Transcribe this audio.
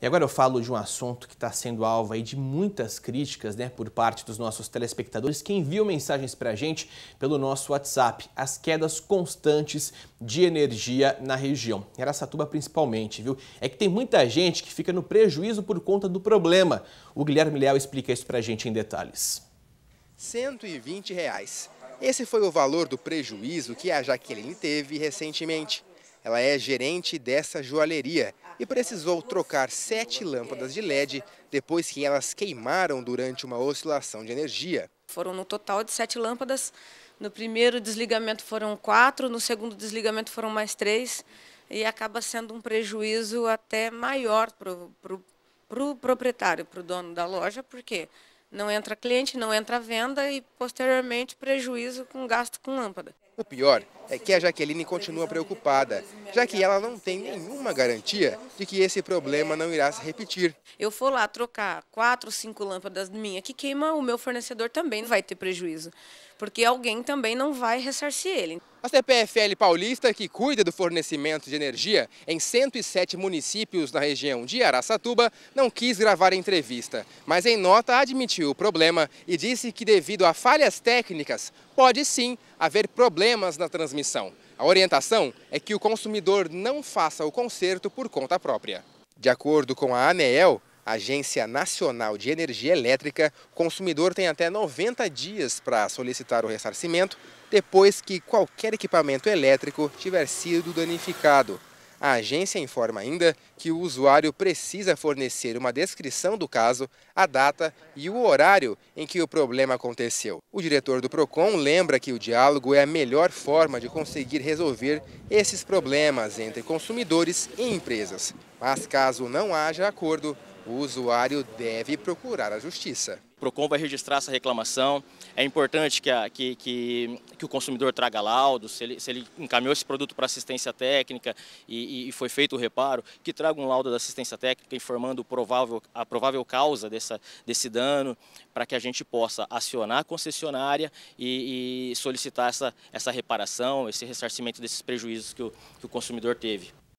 E agora eu falo de um assunto que está sendo alvo aí de muitas críticas né, por parte dos nossos telespectadores que enviam mensagens para a gente pelo nosso WhatsApp. As quedas constantes de energia na região, Aracatuba principalmente, viu? É que tem muita gente que fica no prejuízo por conta do problema. O Guilherme Leal explica isso para a gente em detalhes. R$ 120. Reais. Esse foi o valor do prejuízo que a Jaqueline teve recentemente. Ela é gerente dessa joalheria e precisou trocar sete lâmpadas de LED depois que elas queimaram durante uma oscilação de energia. Foram no total de sete lâmpadas. No primeiro desligamento foram quatro, no segundo desligamento foram mais três. E acaba sendo um prejuízo até maior para o pro, pro proprietário, para o dono da loja, porque não entra cliente, não entra venda e posteriormente prejuízo com gasto com lâmpada. O pior é que a Jaqueline continua preocupada, já que ela não tem nenhuma garantia de que esse problema não irá se repetir. Eu for lá trocar quatro, cinco lâmpadas minha que queima, o meu fornecedor também vai ter prejuízo, porque alguém também não vai ressarcir ele. A CPFL Paulista, que cuida do fornecimento de energia em 107 municípios na região de Araçatuba, não quis gravar a entrevista, mas em nota admitiu o problema e disse que devido a falhas técnicas, pode sim haver problemas na transmissão. A orientação é que o consumidor não faça o conserto por conta própria. De acordo com a ANEEL, Agência Nacional de Energia Elétrica, o consumidor tem até 90 dias para solicitar o ressarcimento depois que qualquer equipamento elétrico tiver sido danificado. A agência informa ainda que o usuário precisa fornecer uma descrição do caso, a data e o horário em que o problema aconteceu. O diretor do PROCON lembra que o diálogo é a melhor forma de conseguir resolver esses problemas entre consumidores e empresas. Mas caso não haja acordo, o usuário deve procurar a justiça. O PROCON vai registrar essa reclamação. É importante que, a, que, que, que o consumidor traga laudo, se ele, se ele encaminhou esse produto para assistência técnica e, e, foi feito o reparo, que traga um laudo da assistência técnica informando provável, a provável causa dessa, desse dano, para que a gente possa acionar a concessionária e, e solicitar essa, essa reparação, esse ressarcimento desses prejuízos que o, que o consumidor teve.